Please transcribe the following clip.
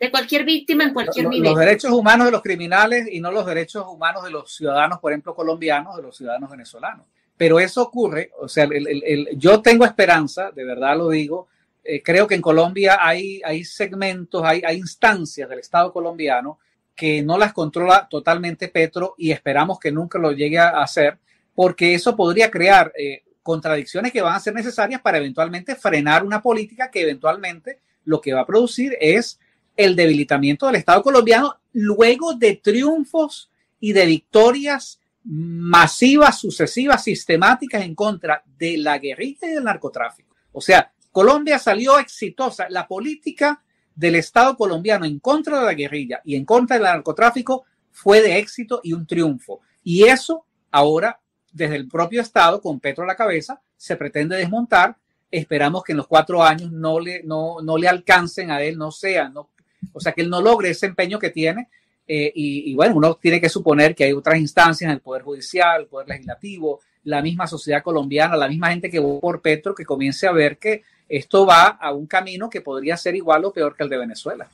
de cualquier víctima en cualquier los, Los derechos humanos de los criminales y no los derechos humanos de los ciudadanos, por ejemplo, colombianos, de los ciudadanos venezolanos. Pero eso ocurre, o sea, el, yo tengo esperanza, de verdad lo digo, eh, creo que en Colombia hay, hay segmentos, hay, instancias del Estado colombiano que no las controla totalmente Petro y esperamos que nunca lo llegue a hacer, porque eso podría crear eh, contradicciones que van a ser necesarias para eventualmente frenar una política que eventualmente lo que va a producir es el debilitamiento del Estado colombiano luego de triunfos y de victorias masivas, sucesivas, sistemáticas en contra de la guerrilla y del narcotráfico. O sea, Colombia salió exitosa. La política del Estado colombiano en contra de la guerrilla y en contra del narcotráfico fue de éxito y un triunfo. Y eso ahora, desde el propio Estado, con Petro a la cabeza, se pretende desmontar. Esperamos que en los cuatro años no le, no, le alcancen a él, no sea, no, o sea que él no logre ese empeño que tiene. Eh, y, y, bueno, uno tiene que suponer que hay otras instancias, el Poder Judicial, el Poder Legislativo, la misma sociedad colombiana, la misma gente que votó por Petro, que comience a ver que esto va a un camino que podría ser igual o peor que el de Venezuela.